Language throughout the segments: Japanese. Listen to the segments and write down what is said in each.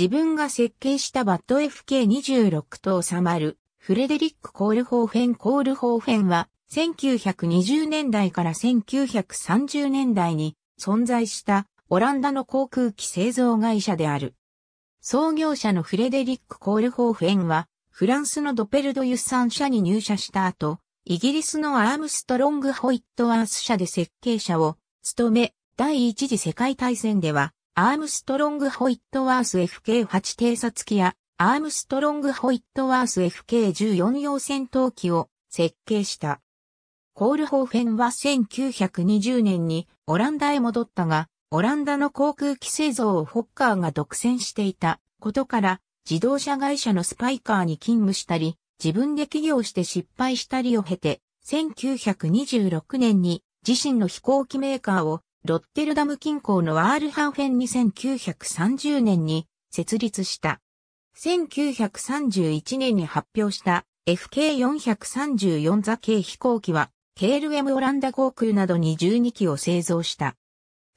自分が設計したバット FK26 と収まるフレデリック・コールホーフェン・コールホーフェンは1920年代から1930年代に存在したオランダの航空機製造会社である。創業者のフレデリック・コールホーフェンはフランスのドペルドユサ産社に入社した後、イギリスのアームストロング・ホイットワース社で設計者を務め、第一次世界大戦ではアームストロングホイットワース FK8 偵察機やアームストロングホイットワース FK14 用戦闘機を設計した。コールホーフェンは1920年にオランダへ戻ったが、オランダの航空機製造をホッカーが独占していたことから、自動車会社のスパイカーに勤務したり、自分で起業して失敗したりを経て、1926年に自身の飛行機メーカーをロッテルダム近郊のワールハンフェンに1930年に設立した。1931年に発表した FK434 座系飛行機は KLM オランダ航空などに12機を製造した。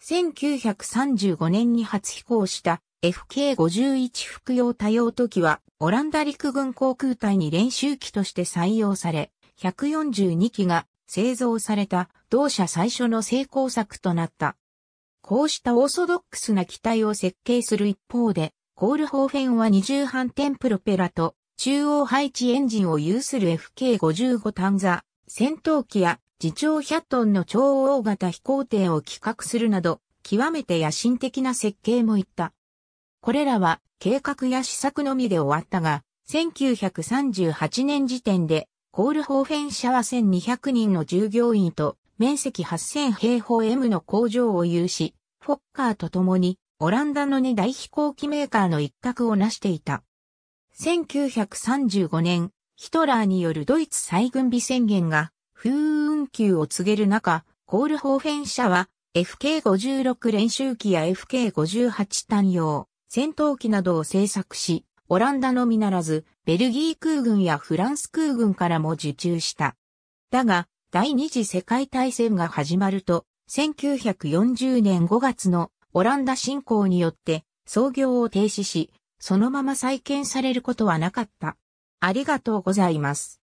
1935年に初飛行した FK51 服用多用途機はオランダ陸軍航空隊に練習機として採用され、142機が製造された同社最初の成功作となった。こうしたオーソドックスな機体を設計する一方で、コールホーフェンは二重反転プロペラと中央配置エンジンを有する FK55 単座、戦闘機や自長100トンの超大型飛行艇を企画するなど、極めて野心的な設計もいった。これらは計画や試作のみで終わったが、1938年時点でコールホーフェン社は1200人の従業員と面積8000平方 M の工場を有し、フォッカーと共にオランダの2大飛行機メーカーの一角を成していた。1935年、ヒトラーによるドイツ再軍備宣言が風雲級を告げる中、コールホーフェン社は FK56 練習機や FK58 単用、戦闘機などを製作し、オランダのみならず、ベルギー空軍やフランス空軍からも受注した。だが、第二次世界大戦が始まると、1940年5月のオランダ侵攻によって操業を停止し、そのまま再建されることはなかった。ありがとうございます。